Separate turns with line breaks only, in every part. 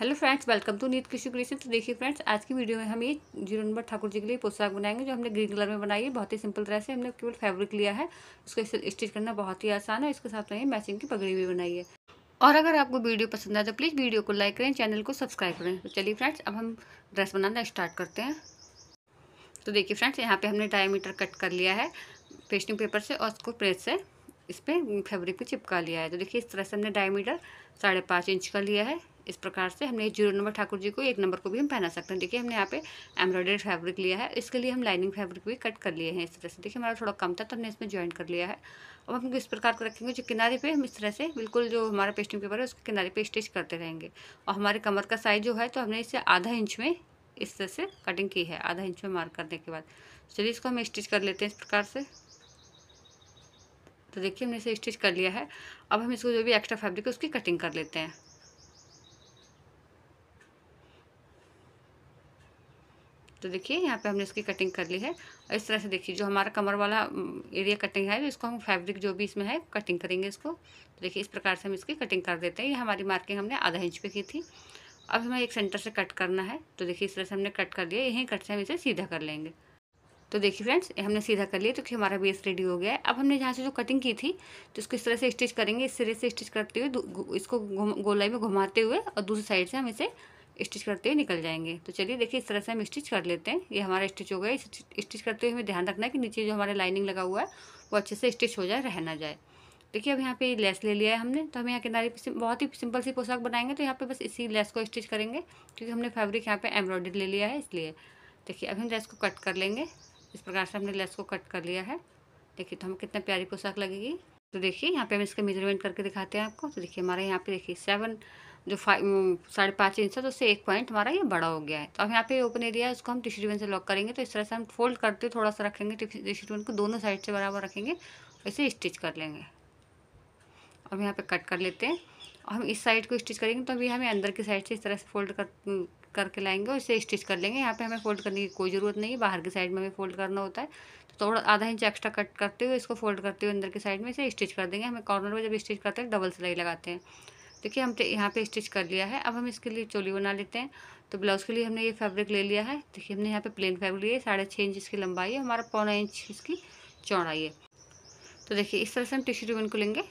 hello friends welcome to नीत कृषि creation तो देखिए फ्रेंड्स आज की वीडियो में हम ये जीरो नंबर ठाकुर जी के लिए पोशाक बनाएंगे जो हमने ग्रीन कलर में बनाई है बहुत ही सिंपल तरह से हमने केवल फैब्रिक लिया है उसको स्टिच करना बहुत ही आसान है इसके साथ में मैचिंग की पगड़ी भी बनाई है और अगर आपको वीडियो पसंद आए तो प्लीज़ वीडियो को लाइक करें चैनल को सब्सक्राइब करें तो चलिए फ्रेंड्स अब हम ड्रेस बनाना स्टार्ट करते हैं तो देखिए फ्रेंड्स यहाँ पर हमने डायमीटर कट कर लिया है पेस्टिंग पेपर से और उसको प्रेस से इस पर फैब्रिक को चिपका लिया है तो देखिए इस तरह से हमने डायमीटर साढ़े पाँच इंच का लिया है इस प्रकार से हमने जीरो नंबर ठाकुर जी को एक नंबर को भी हम पहना सकते हैं देखिए हमने यहाँ पे एम्ब्रॉयडरी फैब्रिक लिया है इसके लिए हम लाइनिंग फैब्रिक भी कट कर लिए हैं इस तरह से देखिए हमारा थोड़ा कम था तो हमने इसमें ज्वाइन कर लिया है अब हम इस प्रकार का रखेंगे जो किनारे पे हम इस तरह से बिल्कुल जो हमारा पेस्टिंग पेपर है उसके किनारे पे स्टिच करते रहेंगे और हमारे कमर का साइज जो है तो हमने इसे आधा इंच में इस तरह से कटिंग की है आधा इंच में मार्क करने के बाद चलिए इसको हम स्टिच कर लेते हैं इस प्रकार से तो देखिए हमने इसे स्टिच कर लिया है अब हम इसको जो भी एक्स्ट्रा फैब्रिक है उसकी कटिंग कर लेते हैं तो देखिए यहाँ पे हमने इसकी कटिंग कर ली है और इस तरह से देखिए जो हमारा कमर वाला एरिया कटिंग है इसको हम फैब्रिक जो भी इसमें है कटिंग करेंगे इसको तो देखिए इस प्रकार से हम इसकी कटिंग कर देते हैं ये हमारी मार्किंग हमने आधा इंच पे की थी अब हमें एक सेंटर से कट करना है तो देखिए इस तरह से हमने कट कर लिया यहीं कट से हम इसे सीधा कर लेंगे तो देखिए फ्रेंड्स हमने सीधा कर लिया तो कि हमारा बेस रेडी हो गया है अब हमने जहाँ से जो कटिंग की थी तो इसको इस तरह से स्टिच करेंगे इस तरह से स्टिच करते हुए इसको गोलाई में घुमाते हुए और दूसरी साइड से हम इसे स्टिच करते हुए निकल जाएंगे तो चलिए देखिए इस तरह से हम स्टिच कर लेते हैं ये हमारा स्टिच हो गया स्टिच करते हुए हमें ध्यान रखना है कि नीचे जो हमारा लाइनिंग लगा हुआ है वो अच्छे से स्टिच हो जाए रहना जाए देखिए अब यहाँ पे लेस ले लिया है हमने तो हम यहाँ किनारे बहुत ही सिंपल सी पोशाक बनाएंगे तो यहाँ पे बस इसी लेस को स्टिच करेंगे क्योंकि हमने फैब्रिक यहाँ पे एम्ब्रॉयडरी ले लिया है इसलिए देखिए अब हम लेस को कट कर लेंगे इस प्रकार से हमने लेस को कट कर लिया है देखिए तो हमें कितना प्यारी पोशाक लगेगी तो देखिए यहाँ पे हम इसका मेजरमेंट करके दिखाते हैं आपको तो देखिए हमारे यहाँ पे देखिए सेवन जो फाइव साढ़े पाँच इंच था तो उससे एक पॉइंट हमारा ये बड़ा हो गया है तो अब यहाँ पे ओपन एरिया है उसको हम टिश्यू रिबन से लॉक करेंगे तो इस तरह से हम फोल्ड करते हुए थोड़ा सा रखेंगे टिश्यू रिबन को दोनों साइड से बराबर रखेंगे इसे स्टिच कर लेंगे अब यहाँ पे कट कर लेते हैं और हम इस साइड को स्टिच करेंगे तो अभी हमें अंदर की साइड से इस तरह से फोल्ड कर करके लाएंगे और इसे स्टिच कर लेंगे यहाँ पे हमें फोल्ड करने की कोई ज़रूरत नहीं है बाहर की साइड में हमें फोल्ड करना होता है तो थोड़ा आधा इंच एक्स्ट्रा कट करते हुए इसको फोल्ड करते हुए अंदर की साइड में इसे स्टिच कर देंगे हमें कॉर्नर पर जब स्टिच करते हैं डबल सिलाई लगाते हैं देखिए हम यहाँ पे स्टिच कर लिया है अब हम इसके लिए चोली बना लेते हैं तो ब्लाउज़ के लिए हमने ये फैब्रिक ले लिया है देखिए हमने यहाँ पे प्लेन फैब्रिक लिया है साढ़े छः इंच इसकी लंबाई है हमारा पौना इंच इसकी चौड़ाई है तो देखिए इस तरह से हम टिश्यू रिबन को लेंगे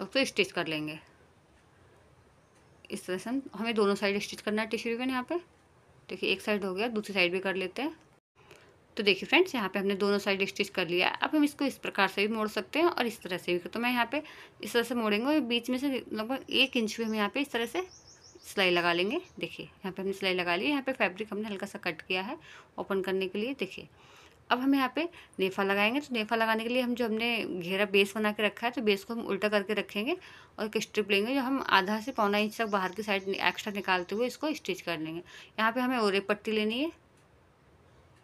और फिर स्टिच कर लेंगे इस तरह से हम हमें दोनों साइड स्टिच करना है टिश्यू रिबन यहाँ पर देखिए एक साइड हो गया दूसरी साइड भी कर लेते हैं तो देखिए फ्रेंड्स यहाँ पे हमने दोनों साइड स्टिच कर लिया अब हम इसको इस प्रकार से भी मोड़ सकते हैं और इस तरह से भी तो मैं यहाँ पे इस तरह से मोड़ेंगे और बीच में से लगभग एक इंच भी हम यहाँ पे इस तरह से सिलाई लगा लेंगे देखिए यहाँ पे हमने सिलाई लगा ली यहाँ पे फैब्रिक हमने हल्का सा कट किया है ओपन करने के लिए देखिए अब हम यहाँ पे नेफा लगाएंगे तो नेफा लगाने के लिए हम जो हमने घेरा बेस बना के रखा है तो बेस को हम उल्टा करके रखेंगे और एक स्ट्रिप लेंगे जो हम आधा से पौना इंच तक बाहर की साइड एक्स्ट्रा निकालते हुए इसको स्टिच कर लेंगे यहाँ पे हमें ओरे पट्टी लेनी है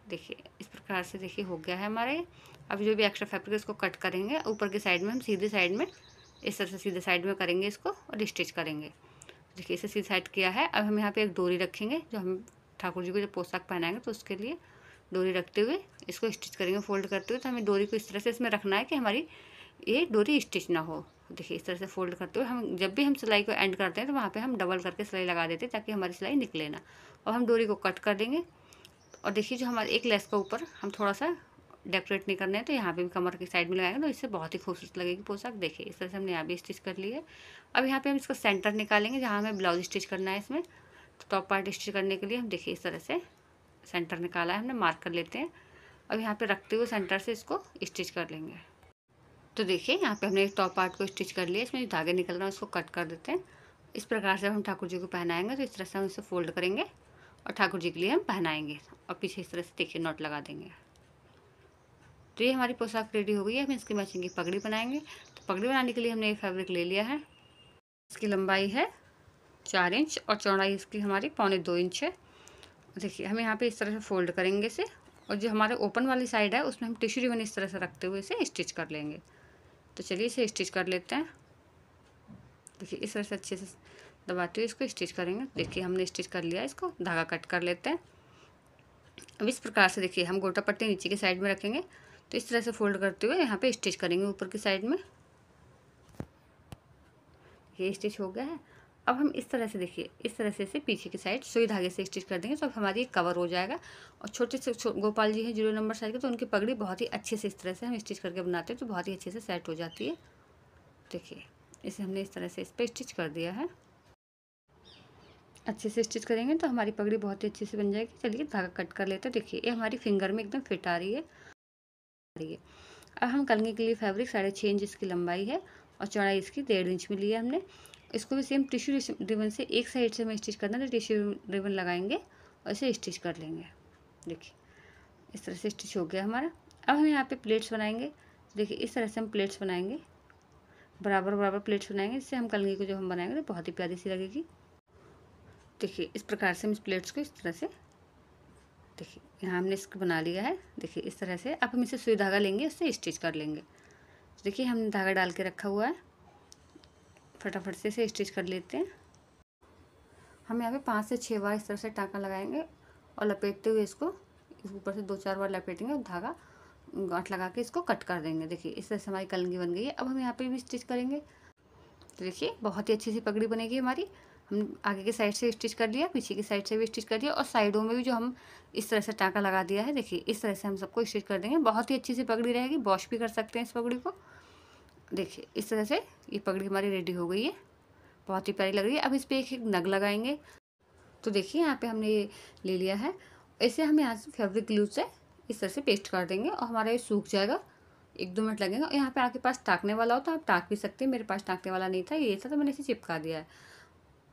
देखिए इस प्रकार से देखिए हो गया है हमारा ये अब जो भी एक्स्ट्रा फैब्रिक है इसको कट करेंगे ऊपर की साइड में हम सीधे साइड में इस तरह से सीधे साइड में करेंगे इसको और स्टिच करेंगे देखिए इसे सीधे साइड किया है अब हम यहाँ पे एक डोरी रखेंगे जो हम ठाकुर जी को जब पोशाक पहनाएंगे तो उसके लिए डोरी रखते हुए इसको स्टिच करेंगे फोल्ड करते हुए तो हमें डोरी को इस तरह से इसमें रखना है कि हमारी ये डोरी स्टिच ना हो देखिए इस तरह से फोल्ड करते हुए हम जब भी हम सिलाई को एंड करते हैं तो वहाँ पर हम डबल करके सिलाई लगा देते हैं ताकि हमारी सिलाई निकले ना और हम डोरी को कट कर देंगे और देखिए जो हमारे एक लेस का ऊपर हम थोड़ा सा डेकोरेट नहीं करना है तो यहाँ पे भी कमर की साइड में लगाएंगे तो इससे बहुत ही खूबसूरत लगेगी पोशाक देखिए इस तरह से हमने यहाँ भी स्टिच कर ली है अब यहाँ पे हम इसका सेंटर निकालेंगे जहाँ हमें ब्लाउज स्टिच करना है इसमें तो टॉप पार्ट स्टिच करने के लिए हम देखिए इस तरह से सेंटर निकाला है हमने मार्क कर लेते हैं अब यहाँ पर रखते हुए सेंटर से इसको स्टिच कर लेंगे तो देखिए यहाँ पर हमने टॉप पार्ट को स्टिच कर लिया इसमें जो धागे निकल रहे हैं उसको कट कर देते हैं इस प्रकार से हम ठाकुर जी को पहनाएंगे तो इस तरह से हम इसे फोल्ड करेंगे और ठाकुर जी के लिए हम पहनाएंगे और पीछे इस तरह से देखिए नोट लगा देंगे तो ये हमारी पोशाक रेडी हो गई है हम इसकी मैचिंग की पगड़ी बनाएंगे तो पगड़ी बनाने के लिए हमने ये फैब्रिक ले लिया है इसकी लंबाई है चार इंच और चौड़ाई इसकी हमारी पौने दो इंच है देखिए हम यहाँ पे इस तरह से फोल्ड करेंगे इसे और जो हमारे ओपन वाली साइड है उसमें हम टिश्यू रिबन इस तरह से रखते हुए इसे स्टिच कर लेंगे तो चलिए इसे स्टिच कर लेते हैं देखिए इस तरह से अच्छे से दबाते हुए इसको स्टिच करेंगे देखिए हमने स्टिच कर लिया इसको धागा कट कर लेते हैं अब इस प्रकार से देखिए हम गोटा पट्टी नीचे के साइड में रखेंगे तो इस तरह से फोल्ड करते हुए यहाँ पे स्टिच करेंगे ऊपर की साइड में ये स्टिच हो गया है अब हम इस तरह से देखिए इस तरह से इसे पीछे की साइड सुई धागे से स्टिच कर देंगे तो अब हमारी कवर हो जाएगा और छोटे से छो, गोपाल जी हैं जीरो नंबर साइज के तो उनकी पगड़ी बहुत ही अच्छे से इस तरह से हम स्टिच करके बनाते हैं तो बहुत ही अच्छे से सेट हो जाती है देखिए इसे हमने इस तरह से इस पर स्टिच कर दिया है अच्छे से स्टिच करेंगे तो हमारी पगड़ी बहुत ही अच्छे से बन जाएगी चलिए धागा कट कर लेते हैं देखिए ये हमारी फिंगर में एकदम फिट आ रही है आ रही है अब हम कलंगे के लिए फैब्रिक साढ़े छः इंच इसकी लंबाई है और चौड़ाई इसकी डेढ़ इंच में लिया हमने इसको भी सेम टिश्यू रिबन से एक साइड से हमें स्टिच करना है तो टिश्यू रिबन लगाएंगे और इसे स्टिच कर लेंगे देखिए इस तरह से स्टिच हो गया हमारा अब हम यहाँ पे प्लेट्स बनाएंगे देखिए इस तरह से हम प्लेट्स बनाएंगे बराबर बराबर प्लेट्स बनाएंगे इससे हम कलंगी को जो हम बनाएंगे तो बहुत ही प्यारी सी लगेगी देखिए इस प्रकार से हम इस प्लेट्स को इस तरह से देखिए यहाँ हमने इसको बना लिया है देखिए इस तरह से अब हम इसे सुई धागा लेंगे इससे स्टिच कर लेंगे देखिए हमने धागा डाल के रखा हुआ है फटाफट से इसे स्टिच कर लेते हैं हम यहाँ पे पाँच से छः बार इस तरह से टाँका लगाएंगे और लपेटते हुए इसको ऊपर से दो चार बार लपेटेंगे और धागा गांठ लगा के इसको कट कर देंगे देखिए इस तरह से हमारी कलंगी बन गई है अब हम यहाँ पे भी स्टिच करेंगे तो देखिए बहुत ही अच्छी सी पगड़ी बनेगी हमारी हम आगे के साइड से स्टिच कर लिया पीछे की साइड से भी स्टिच कर लिया और साइडों में भी जो हम इस तरह से टाँका लगा दिया है देखिए इस तरह से हम सबको स्टिच कर देंगे बहुत ही अच्छी से पगड़ी रहेगी वॉश भी कर सकते हैं इस पगड़ी को देखिए इस तरह से ये पगड़ी हमारी रेडी हो गई है बहुत ही प्यारी लग रही है अब इस पर एक एक नग लगाएंगे तो देखिए यहाँ पे हमने ये ले लिया है ऐसे हम यहाँ से फेब्रिक ग्लू से इस तरह से पेस्ट कर देंगे और हमारा ये सूख जाएगा एक दो मिनट लगेगा और यहाँ पे आपके पास टाँकने वाला हो तो आप टाँक भी सकते हैं मेरे पास टाँकने वाला नहीं था ये था तो मैंने इसे चिपका दिया है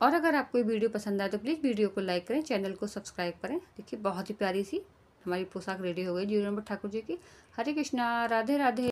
और अगर आपको ये वीडियो पसंद आए तो प्लीज़ वीडियो को लाइक करें चैनल को सब्सक्राइब करें देखिए बहुत ही प्यारी सी हमारी पोशाक रेडी हो गई नंबर ठाकुर जी की हरे कृष्णा राधे राधे